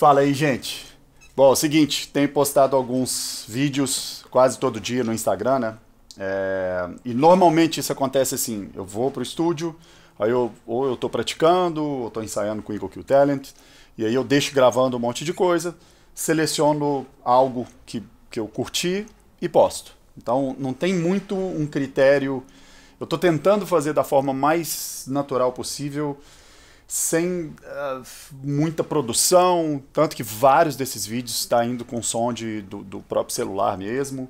Fala aí, gente. Bom, é o seguinte, tenho postado alguns vídeos quase todo dia no Instagram, né? É, e normalmente isso acontece assim, eu vou pro estúdio, aí eu, ou eu tô praticando, ou tô ensaiando com o Eagle Kill Talent, e aí eu deixo gravando um monte de coisa, seleciono algo que, que eu curti e posto. Então não tem muito um critério, eu tô tentando fazer da forma mais natural possível, sem uh, muita produção, tanto que vários desses vídeos está indo com som de, do, do, próprio celular mesmo.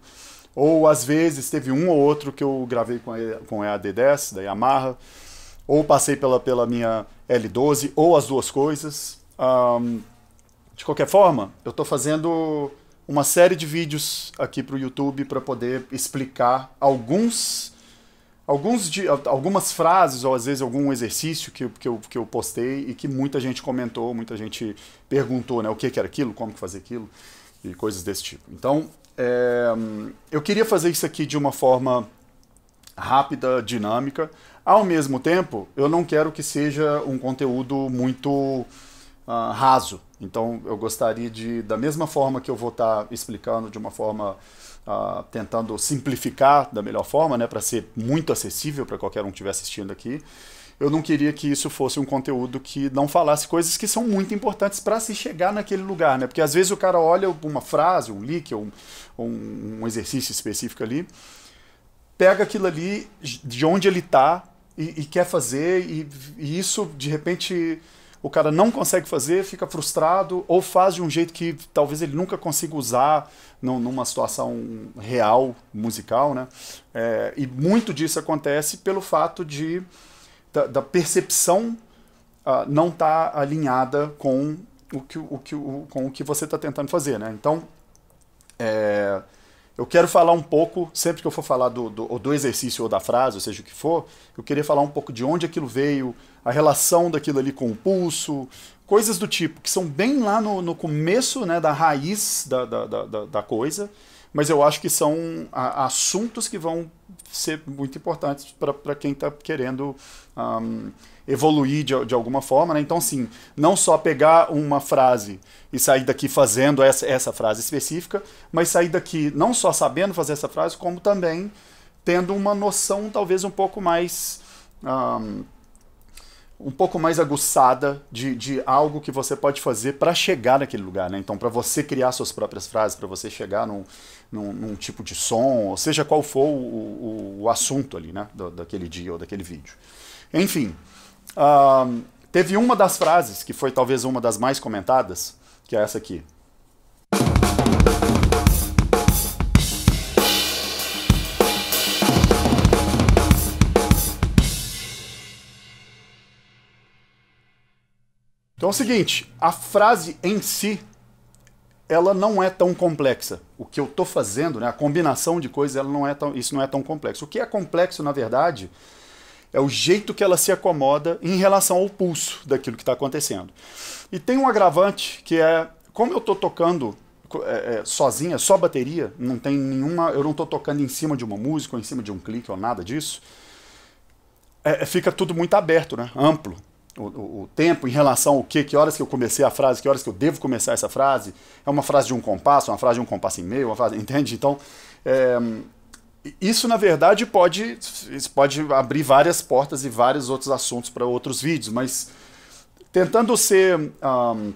Ou às vezes teve um ou outro que eu gravei com, com EAD10 da Yamaha, ou passei pela, pela minha L12, ou as duas coisas. Um, de qualquer forma, eu estou fazendo uma série de vídeos aqui para o YouTube para poder explicar alguns alguns de, algumas frases ou às vezes algum exercício que, que, eu, que eu postei e que muita gente comentou, muita gente perguntou, né, o que, que era aquilo, como que fazer aquilo e coisas desse tipo. Então, é, eu queria fazer isso aqui de uma forma rápida, dinâmica. Ao mesmo tempo, eu não quero que seja um conteúdo muito uh, raso. Então eu gostaria de, da mesma forma que eu vou estar tá explicando de uma forma uh, tentando simplificar da melhor forma, né, para ser muito acessível para qualquer um que estiver assistindo aqui, eu não queria que isso fosse um conteúdo que não falasse coisas que são muito importantes para se chegar naquele lugar, né? Porque às vezes o cara olha uma frase, um leak, um, um exercício específico ali, pega aquilo ali de onde ele está e, e, quer fazer, e, e isso de repente o cara não consegue fazer, fica frustrado, ou faz de um jeito que talvez ele nunca consiga usar numa situação real, musical, né? É, e muito disso acontece pelo fato de da, da percepção uh, não estar tá alinhada com o que, o que, o, com o que você está tentando fazer, né? Então, é, eu quero falar um pouco, sempre que eu for falar do, do, do exercício ou da frase, ou seja o que for, eu queria falar um pouco de onde aquilo veio, a relação daquilo ali com o pulso, coisas do tipo, que são bem lá no, no começo né, da raiz da, da, da, da coisa, mas eu acho que são a, assuntos que vão ser muito importantes para quem está querendo. Um, evoluir de, de alguma forma, né? Então, assim não só pegar uma frase e sair daqui fazendo essa, essa frase específica, mas sair daqui não só sabendo fazer essa frase, como também tendo uma noção talvez um pouco mais. Um, um pouco mais aguçada de, de algo que você pode fazer para chegar naquele lugar, né? Então, para você criar suas próprias frases, para você chegar num, num, num, tipo de som, ou seja qual for o, o, o assunto ali, né? daquele dia ou daquele vídeo. Enfim, Uh, teve uma das frases, que foi talvez uma das mais comentadas, que é essa aqui. Então é o seguinte, a frase em si, ela não é tão complexa. O que eu estou fazendo, né, a combinação de coisas, ela não é tão, isso não é tão complexo. O que é complexo, na verdade, é o jeito que ela se acomoda em relação ao pulso daquilo que está acontecendo. E tem um agravante que é, como eu estou tocando é, é, sozinha, só bateria, não tem nenhuma, eu não estou tocando em cima de uma música, ou em cima de um clique ou nada disso, é, é fica tudo muito aberto, né? amplo. O, o, o, tempo em relação ao que, que horas que eu comecei a frase, que horas que eu devo começar essa frase, é uma frase de um compasso, uma frase de um compasso e meio, uma frase, entende? Então, é, isso, na verdade, pode, pode abrir várias portas e vários outros assuntos para outros vídeos, mas tentando ser um,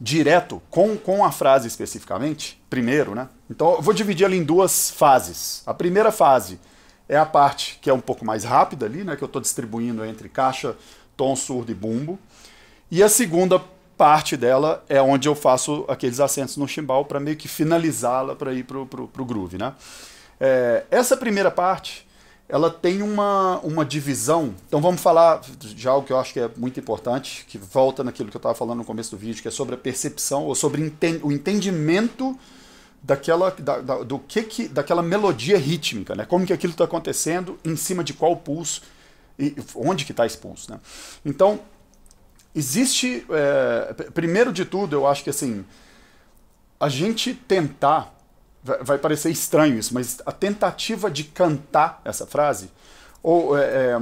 direto com, com a frase especificamente, primeiro, né? Então eu vou dividir ela em duas fases. A primeira fase é a parte que é um pouco mais rápida ali, né? Que eu estou distribuindo entre caixa, tom, surdo e bumbo. E a segunda parte dela é onde eu faço aqueles acentos no chimbal para meio que finalizá-la para ir para o groove, né? É, essa primeira parte, ela tem uma, uma divisão. Então vamos falar já o que eu acho que é muito importante, que volta naquilo que eu estava falando no começo do vídeo, que é sobre a percepção ou sobre enten o entendimento daquela da, da, do que, que daquela melodia rítmica, né? Como que aquilo está acontecendo, em cima de qual pulso e onde que está esse pulso, né? Então existe é, primeiro de tudo, eu acho que assim a gente tentar vai parecer estranho isso, mas a tentativa de cantar essa frase, ou é, é,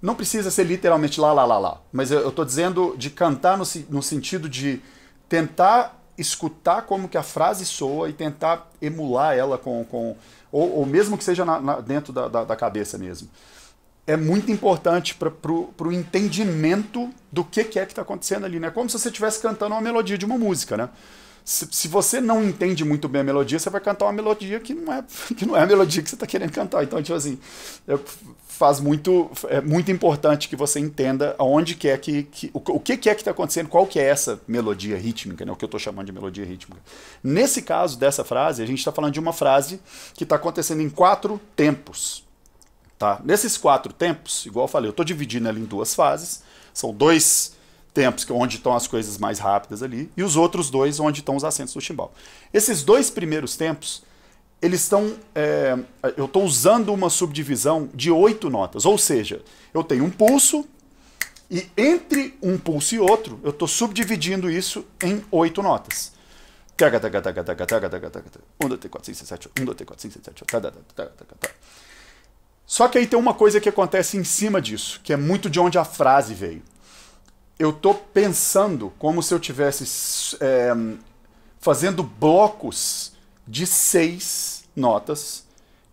não precisa ser literalmente lá, lá, lá, lá, mas eu estou dizendo de cantar no, no, sentido de tentar escutar como que a frase soa e tentar emular ela com, com ou, ou mesmo que seja na, na, dentro da, da, da, cabeça mesmo. É muito importante para o entendimento do que, que é que está acontecendo ali, né? Como se você estivesse cantando uma melodia de uma música, né? se, se, você não entende muito bem a melodia, você vai cantar uma melodia que não é, que não é a melodia que você está querendo cantar. Então, tipo assim, é, faz muito, é muito importante que você entenda aonde que é que, que o, o, que, que é que está acontecendo, qual que é essa melodia rítmica, né, o que eu estou chamando de melodia rítmica. Nesse caso dessa frase, a gente está falando de uma frase que está acontecendo em quatro tempos. Tá? Nesses quatro tempos, igual eu falei, eu estou dividindo ela em duas fases, são dois tempos, onde estão as coisas mais rápidas ali, e os outros dois, onde estão os acentos do chimbal. Esses dois primeiros tempos, eles estão. É, eu estou usando uma subdivisão de oito notas, ou seja, eu tenho um pulso, e entre um pulso e outro, eu estou subdividindo isso em oito notas. 1, 2, 3, 4, 5, 6, 7, 1, 2, 3, 4, 5, 6, 7, Só que aí tem uma coisa que acontece em cima disso, que é muito de onde a frase veio eu estou pensando como se eu tivesse é, fazendo blocos de seis notas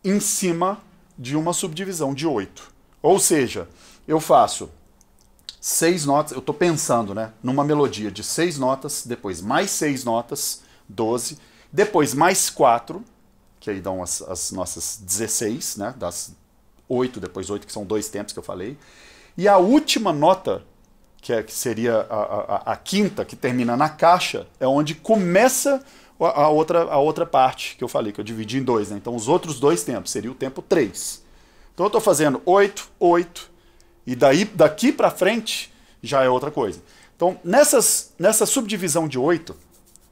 em cima de uma subdivisão de oito. Ou seja, eu faço seis notas, eu estou pensando né, numa melodia de seis notas, depois mais seis notas, doze, depois mais quatro, que aí dão as, as nossas dezesseis, né, das oito, depois oito, que são dois tempos que eu falei, e a última nota que, é, que seria a, a, a, quinta, que termina na caixa, é onde começa a, a, outra, a outra parte que eu falei, que eu dividi em dois. Né? Então, os outros dois tempos, seria o tempo 3. Então, eu estou fazendo 8, 8, e daí, daqui para frente já é outra coisa. Então, nessas, nessa subdivisão de 8,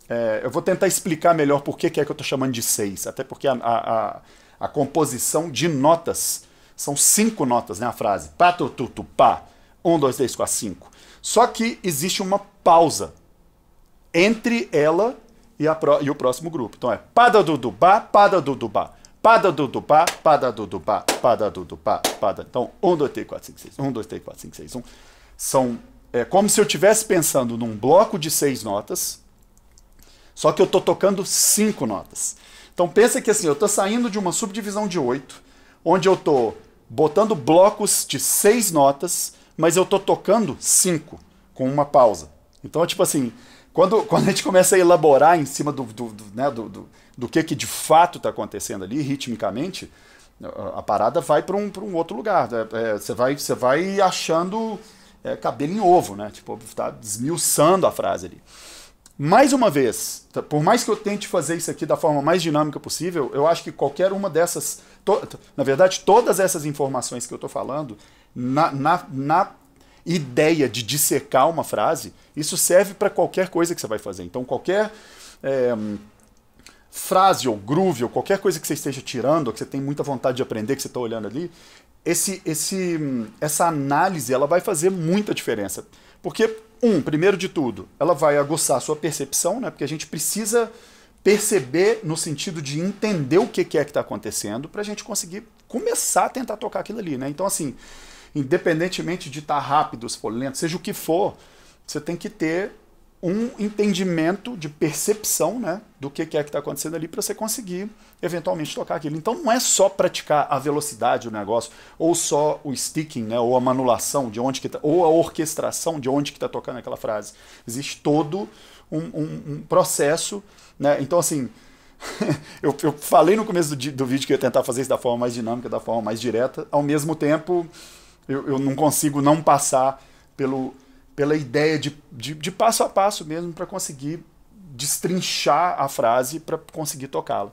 é, eu vou tentar explicar melhor por que, que é que eu estou chamando de 6, até porque a, a, composição de notas são cinco notas, né, a frase. Pá, tu, tu, tu, pá. Um, dois, três, quatro, cinco. Só que existe uma pausa entre ela e, pro, e o próximo grupo. Então é pada do dubá, pada do dubá. Pada do dubá, pada do dubá, pada do dubá, pada. Então, 1, 2, 3, 4, 5, 6, 1, 2, 3, 4, 5, 6, 1. São é como se eu estivesse pensando num bloco de seis notas, só que eu estou tocando cinco notas. Então pensa que assim, eu estou saindo de uma subdivisão de oito, onde eu estou botando blocos de seis notas, mas eu tô tocando cinco, com uma pausa. Então, tipo assim, quando, quando a gente começa a elaborar em cima do, do, do né, do, do, do, que, que de fato está acontecendo ali, ritmicamente, a parada vai para um, um outro lugar. É, é, você é, vai, você vai achando é, cabelo em ovo, né? Tipo, tá desmiuçando a frase ali. Mais uma vez, tá, por mais que eu tente fazer isso aqui da forma mais dinâmica possível, eu acho que qualquer uma dessas, to, na verdade, todas essas informações que eu estou falando, na, na, na ideia de dissecar uma frase, isso serve para qualquer coisa que você vai fazer. Então, qualquer é, frase ou groove ou qualquer coisa que você esteja tirando, ou que você tem muita vontade de aprender, que você está olhando ali, esse, esse, essa análise ela vai fazer muita diferença. Porque, um, primeiro de tudo, ela vai aguçar a sua percepção, né? porque a gente precisa perceber no sentido de entender o que é que está acontecendo para a gente conseguir começar a tentar tocar aquilo ali. Né? Então, assim, independentemente de estar tá rápido, se for lento, seja o que for, você tem que ter um entendimento de percepção né, do que é que está acontecendo ali para você conseguir eventualmente tocar aquilo. Então não é só praticar a velocidade do negócio, ou só o sticking, né, ou a manulação de onde que tá, ou a orquestração de onde que está tocando aquela frase. Existe todo um, um, um processo. Né? Então assim, eu, eu, falei no começo do, do vídeo que eu ia tentar fazer isso da forma mais dinâmica, da forma mais direta, ao mesmo tempo eu, eu não consigo não passar pelo, pela ideia de, de, de passo a passo mesmo para conseguir destrinchar a frase para conseguir tocá-la.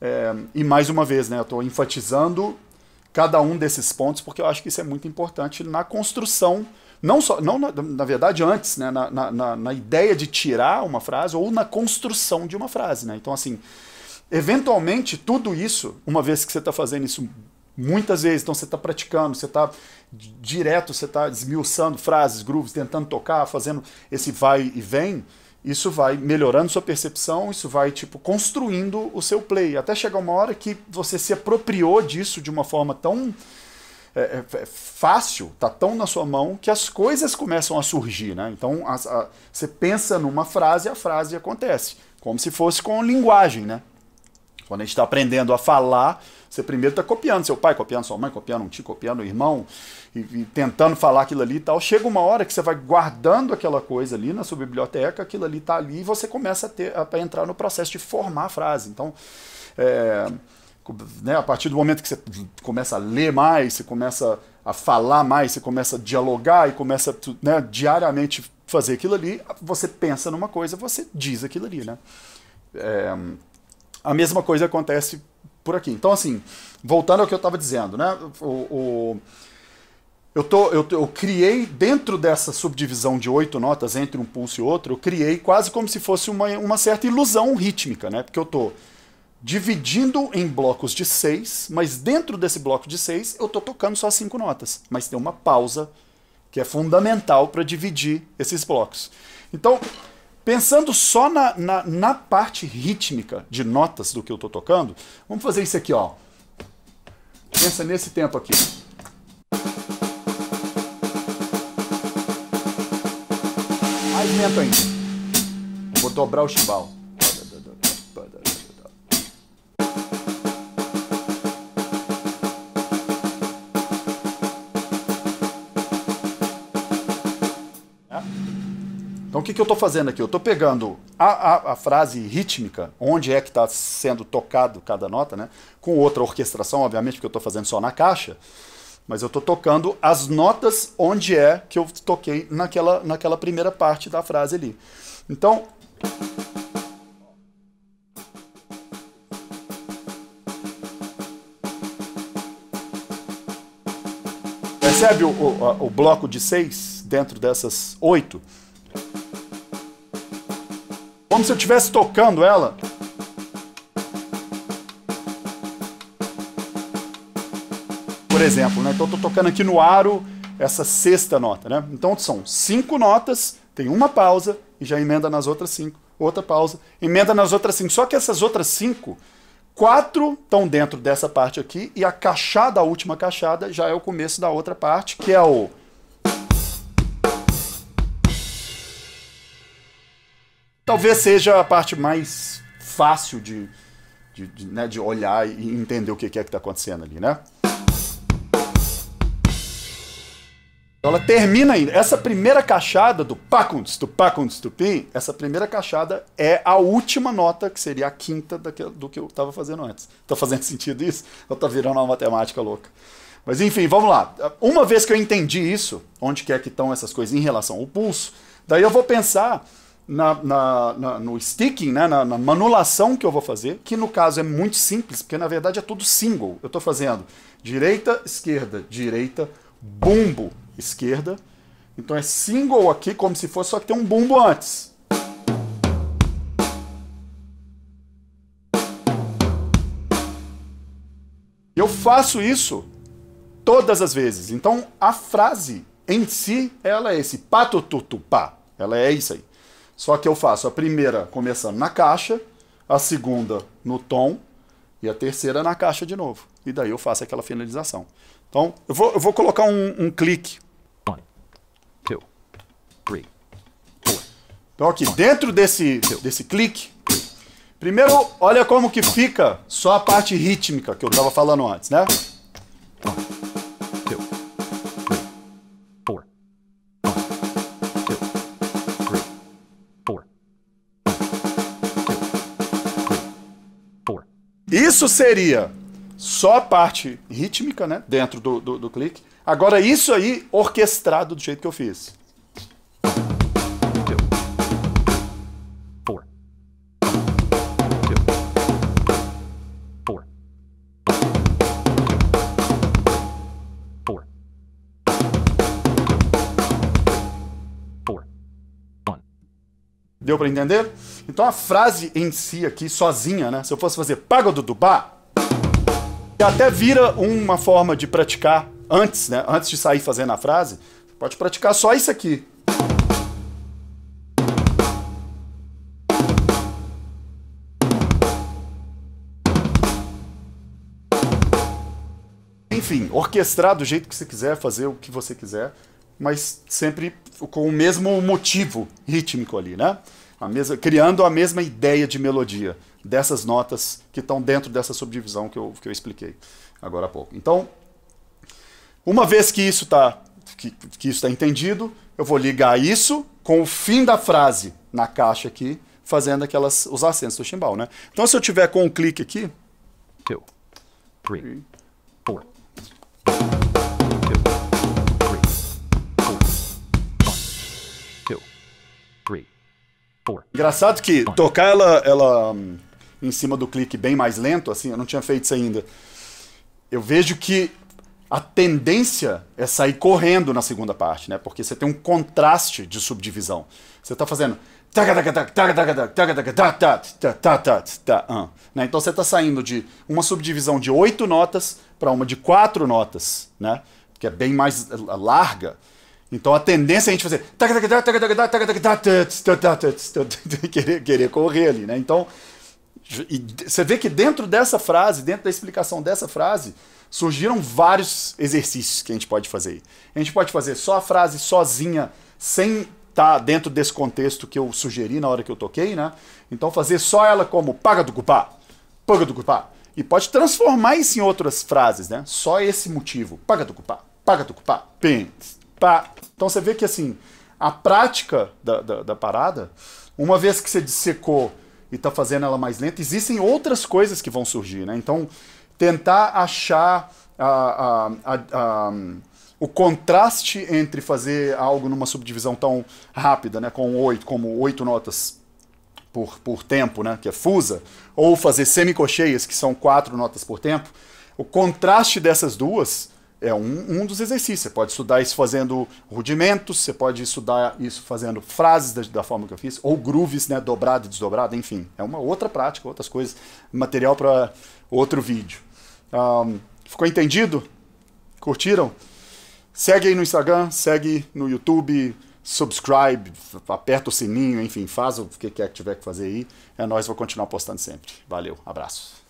É, e mais uma vez, né, eu estou enfatizando cada um desses pontos porque eu acho que isso é muito importante na construção, não só, não na, na verdade antes, né, na, na, na, ideia de tirar uma frase ou na construção de uma frase. Né? Então, assim, eventualmente tudo isso, uma vez que você está fazendo isso muitas vezes. Então você está praticando, você está direto, você está esmiuçando frases, grooves, tentando tocar, fazendo esse vai e vem. Isso vai melhorando sua percepção, isso vai tipo construindo o seu play, até chegar uma hora que você se apropriou disso de uma forma tão é, é, é fácil, tá tão na sua mão que as coisas começam a surgir, né? Então a, a, você pensa numa frase, a frase acontece, como se fosse com linguagem, né? Quando a gente está aprendendo a falar, você primeiro está copiando seu pai, copiando sua mãe, copiando um tio, copiando o um irmão, e, e, tentando falar aquilo ali e tal. Chega uma hora que você vai guardando aquela coisa ali na sua biblioteca, aquilo ali está ali, e você começa a, ter, a, a, entrar no processo de formar a frase. Então, é, né, a partir do momento que você começa a ler mais, você começa a falar mais, você começa a dialogar e começa né, diariamente fazer aquilo ali, você pensa numa coisa, você diz aquilo ali, né? É, a mesma coisa acontece por aqui. Então, assim, voltando ao que eu estava dizendo, né? O, o eu, tô, eu, eu, criei, dentro dessa subdivisão de oito notas, entre um pulso e outro, eu criei quase como se fosse uma, uma certa ilusão rítmica, né? Porque eu tô dividindo em blocos de seis, mas dentro desse bloco de seis eu tô tocando só cinco notas. Mas tem uma pausa que é fundamental para dividir esses blocos. Então, Pensando só na, na, na, parte rítmica de notas do que eu estou tocando, vamos fazer isso aqui, ó. Pensa nesse tempo aqui. Mais lento ainda. Vou dobrar o chimbal. que, que eu estou fazendo aqui? Eu estou pegando a, a, a, frase rítmica, onde é que está sendo tocado cada nota, né? com outra orquestração, obviamente, porque eu estou fazendo só na caixa, mas eu estou tocando as notas onde é que eu toquei naquela, naquela primeira parte da frase ali. Então. Percebe o, o, o bloco de seis dentro dessas oito? Como se eu estivesse tocando ela. Por exemplo, né? Então eu tô tocando aqui no aro essa sexta nota, né? Então são cinco notas, tem uma pausa e já emenda nas outras cinco. Outra pausa, emenda nas outras cinco. Só que essas outras cinco, quatro estão dentro dessa parte aqui e a caixada, a última caixada, já é o começo da outra parte, que é o talvez seja a parte mais fácil de, de, de, né, de olhar e entender o que é que está acontecendo ali, né? Ela termina ainda. Essa primeira caixada do Pacunts, do Pacunts, do essa primeira caixada é a última nota, que seria a quinta do que eu estava fazendo antes. Tá fazendo sentido isso? Ou tá virando uma matemática louca? Mas enfim, vamos lá. Uma vez que eu entendi isso, onde que é que estão essas coisas em relação ao pulso, daí eu vou pensar na, na, na, no sticking, né, na, na manulação que eu vou fazer, que no caso é muito simples, porque na verdade é tudo single. Eu estou fazendo direita, esquerda, direita, bumbo, esquerda. Então é single aqui, como se fosse, só que tem um bumbo antes. Eu faço isso todas as vezes. Então a frase em si, ela é esse patutupá. Ela é isso aí. Só que eu faço a primeira começando na caixa, a segunda no tom e a terceira na caixa de novo. E daí eu faço aquela finalização. Então, eu vou, eu vou colocar um, um clique. One, two, three, então aqui, dentro desse, desse clique, primeiro olha como que fica só a parte rítmica que eu estava falando antes, né? Isso seria só a parte rítmica, né? Dentro do, do, do clique. Agora, isso aí orquestrado do jeito que eu fiz. Deu para entender? Então a frase em si aqui, sozinha, né? Se eu fosse fazer paga do Dubá, até vira uma forma de praticar antes, né? Antes de sair fazendo a frase, pode praticar só isso aqui. Enfim, orquestrar do jeito que você quiser, fazer o que você quiser, mas sempre com o mesmo motivo rítmico ali, né? a mesma, criando a mesma ideia de melodia dessas notas que estão dentro dessa subdivisão que eu, que eu expliquei agora há pouco. Então, uma vez que isso está que, que isso tá entendido, eu vou ligar isso com o fim da frase na caixa aqui, fazendo aquelas, os acentos do chimbal. Né? Então, se eu tiver com um clique aqui. Two, three, Engraçado que tocar ela, ela em cima do clique bem mais lento, assim, eu não tinha feito isso ainda. Eu vejo que a tendência é sair correndo na segunda parte, né? Porque você tem um contraste de subdivisão. Você está fazendo. Né? Então você está saindo de uma subdivisão de oito notas para uma de quatro notas, né? Que é bem mais larga. Então a tendência é a gente fazer. querer, querer correr ali, né? Então, você vê que dentro dessa frase, dentro da explicação dessa frase, surgiram vários exercícios que a gente pode fazer. A gente pode fazer só a frase sozinha, sem estar dentro desse contexto que eu sugeri na hora que eu toquei, né? Então fazer só ela como paga do cupá, paga do cupá. E pode transformar isso em outras frases, né? Só esse motivo. Paga do cupá, paga do cupá, pens pá. Então você vê que assim, a prática da, da, da parada, uma vez que você dissecou e está fazendo ela mais lenta, existem outras coisas que vão surgir, né? Então, tentar achar a, a, a, o contraste entre fazer algo numa subdivisão tão rápida, né? Com oito, como oito notas por, por tempo, né? Que é fusa, ou fazer semicocheias, que são quatro notas por tempo. O contraste dessas duas é um, um dos exercícios. Você pode estudar isso fazendo rudimentos, você pode estudar isso fazendo frases da, da forma que eu fiz, ou grooves, né, dobrado e desdobrado, enfim. É uma outra prática, outras coisas, material para outro vídeo. Um, ficou entendido? Curtiram? Segue aí no Instagram, segue no YouTube, subscribe, aperta o sininho, enfim, faz o que quer que tiver que fazer aí. É nós, vou continuar postando sempre. Valeu, abraço.